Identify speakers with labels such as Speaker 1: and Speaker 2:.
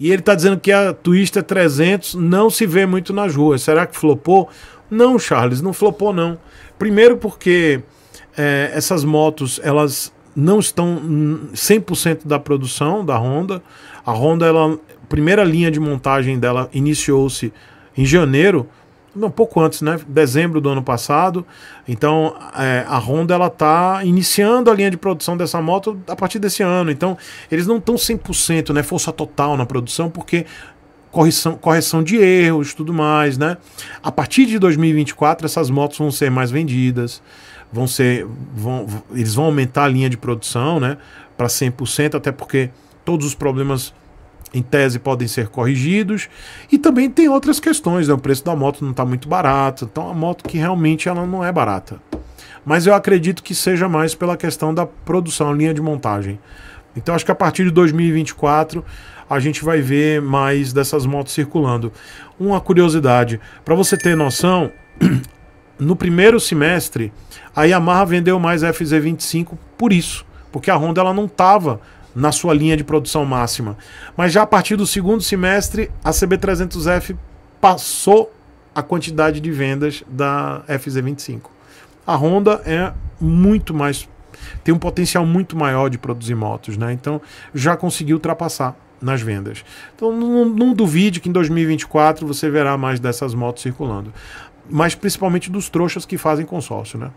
Speaker 1: E ele está dizendo que a Twister é 300 não se vê muito nas ruas. Será que flopou? Não, Charles, não flopou não. Primeiro porque é, essas motos elas não estão 100% da produção da Honda. A Honda, ela, a primeira linha de montagem dela iniciou-se em janeiro não, pouco antes, né? Dezembro do ano passado. Então, é, a Honda ela tá iniciando a linha de produção dessa moto a partir desse ano. Então, eles não estão 100%, né, força total na produção, porque correção, correção de erros, tudo mais, né? A partir de 2024, essas motos vão ser mais vendidas. Vão ser vão eles vão aumentar a linha de produção, né, para 100%, até porque todos os problemas em tese podem ser corrigidos. E também tem outras questões, né? O preço da moto não está muito barato, então a moto que realmente ela não é barata. Mas eu acredito que seja mais pela questão da produção, linha de montagem. Então acho que a partir de 2024 a gente vai ver mais dessas motos circulando. Uma curiosidade, para você ter noção, no primeiro semestre a Yamaha vendeu mais FZ25 por isso, porque a Honda ela não estava na sua linha de produção máxima. Mas já a partir do segundo semestre, a CB300F passou a quantidade de vendas da FZ25. A Honda é muito mais tem um potencial muito maior de produzir motos, né? Então já conseguiu ultrapassar nas vendas. Então não, não duvide que em 2024 você verá mais dessas motos circulando, mas principalmente dos trouxas que fazem consórcio, né?